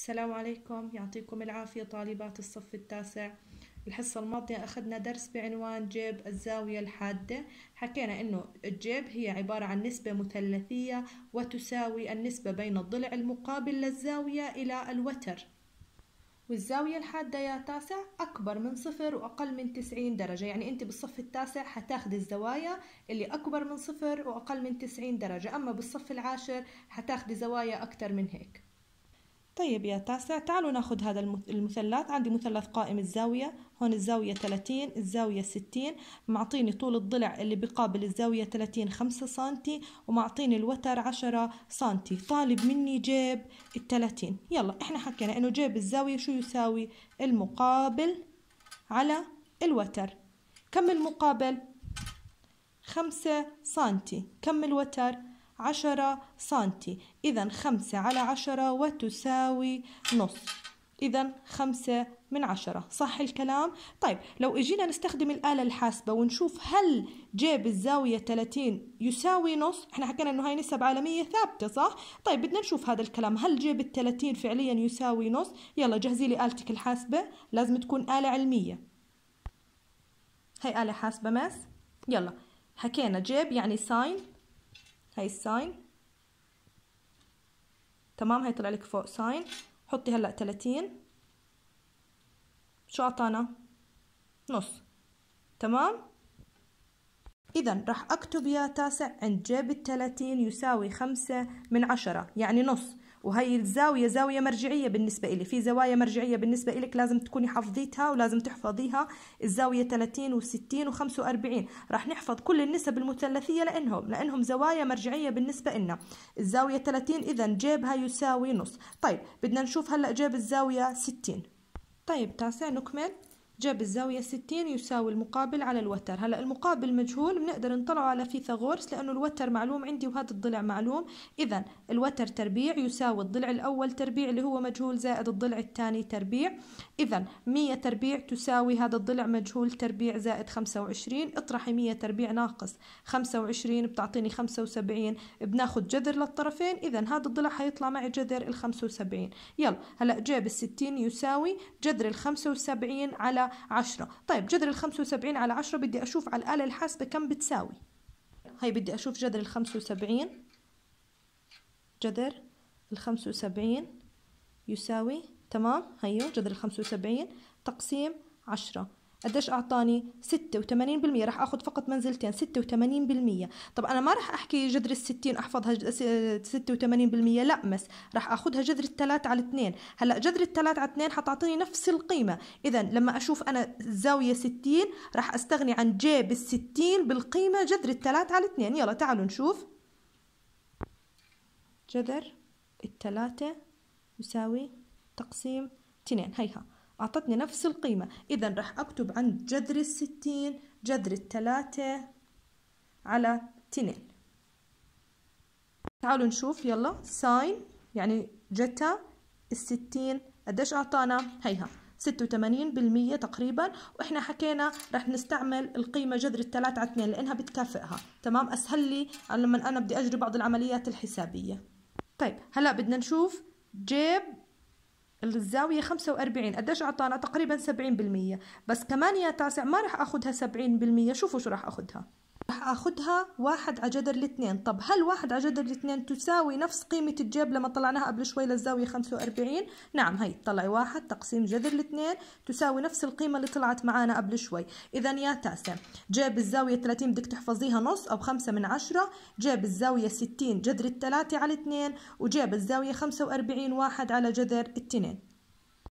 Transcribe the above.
السلام عليكم يعطيكم العافية طالبات الصف التاسع الحصة الماضية أخذنا درس بعنوان جيب الزاوية الحادة حكينا أنه الجيب هي عبارة عن نسبة مثلثية وتساوي النسبة بين الضلع المقابل للزاوية إلى الوتر والزاوية الحادة يا تاسع أكبر من صفر وأقل من تسعين درجة يعني أنت بالصف التاسع هتاخد الزوايا اللي أكبر من صفر وأقل من تسعين درجة أما بالصف العاشر حتاخدي زوايا أكتر من هيك طيب يا تاسع تعالوا ناخذ هذا المثلث عندي مثلث قائم الزاوية هون الزاوية 30 الزاوية 60 معطيني طول الضلع اللي بقابل الزاوية 30 5 سم ومعطيني الوتر 10 سم طالب مني جيب ال 30 يلا احنا حكينا انه جيب الزاوية شو يساوي المقابل على الوتر كم المقابل 5 سم كم الوتر عشرة سنتي إذا خمسة على عشرة وتساوي نص إذا خمسة من عشرة صح الكلام؟ طيب لو إجينا نستخدم الآلة الحاسبة ونشوف هل جيب الزاوية 30 يساوي نص إحنا حكينا أنه هاي نسب عالمية ثابتة صح؟ طيب بدنا نشوف هذا الكلام هل جيب ال 30 فعليا يساوي نص؟ يلا جهزي لي آلتك الحاسبة لازم تكون آلة علمية هاي آلة حاسبة ماس يلا حكينا جيب يعني ساين هاي الساين تمام هاي طلع لك فوق ساين حطي هلا 30 شو اعطانا نص تمام إذا راح أكتب يا تاسع عند ال التلاتين يساوي خمسة من عشرة يعني نص وهي الزاوية زاوية مرجعية بالنسبة إلي في زوايا مرجعية بالنسبة إلك لازم تكوني حافظيتها ولازم تحفظيها الزاوية 30 و60 و45 راح نحفظ كل النسب المثلثية لأنهم لأنهم زوايا مرجعية بالنسبة لنا الزاوية 30 إذا جيبها يساوي نص طيب بدنا نشوف هلأ جيب الزاوية 60 طيب تاسع نكمل جاب الزاوية 60 يساوي المقابل على الوتر هلا المقابل مجهول بنقدر نطلعه على فيثاغورس لأنه الوتر معلوم عندي وهذا الضلع معلوم إذا الوتر تربيع يساوي الضلع الأول تربيع اللي هو مجهول زائد الضلع الثاني تربيع إذا 100 تربيع تساوي هذا الضلع مجهول تربيع زائد 25 اطرحي 100 تربيع ناقص 25 بتعطيني 75 بناخد جذر للطرفين إذا هذا الضلع حيطلع معي جذر ال 75 يلا هلا جاب ال 60 يساوي جذر ال 75 على 10 طيب جذر ال 75 على 10 بدي أشوف على الآلة الحاسبة كم بتساوي هاي بدي أشوف جذر ال 75 جذر ال 75 يساوي تمام هيو جذر ال 75 تقسيم 10 قديش اعطاني 86% راح اخذ فقط منزلتين 86% طب انا ما راح احكي جذر ال60 احفظها 86% لا مس راح اخذها جذر الثلاث على الاثنين هلا جذر الثلاث على الاثنين حتعطيني نفس القيمه اذا لما اشوف انا الزاويه 60 راح استغني عن ج بال60 بالقيمه جذر الثلاث على الاثنين يلا تعالوا نشوف جذر الثلاثة يساوي تقسيم 2 هيها أعطتني نفس القيمة إذا راح أكتب عند جذر الستين جذر التلاتة على تنين تعالوا نشوف يلا ساين يعني جتا الستين قديش أعطانا هيها ستة وثمانين بالمية تقريبا وإحنا حكينا رح نستعمل القيمة جذر التلاتة على اتنين لأنها بتكافئها تمام أسهل لي لما أنا بدي أجري بعض العمليات الحسابية طيب هلأ بدنا نشوف جيب الزاوية 45 قديش أعطانا تقريبا 70% بس كمان يا تاسع ما رح أخدها 70% شوفوا شو رح أخدها راح اخذها واحد على جذر الاثنين طب هل واحد على جذر الاثنين تساوي نفس قيمة الجيب لما طلعناها قبل شوي للزاوية 45 نعم هي طلعي واحد تقسيم جذر الاثنين تساوي نفس القيمة اللي طلعت معانا قبل شوي اذا يا تاسع جيب الزاوية 30 بدك تحفظيها نص او 5 من 10 جيب الزاوية 60 جذر الثلاثة على 2 وجيب الزاوية 45 واحد على جذر الاثنين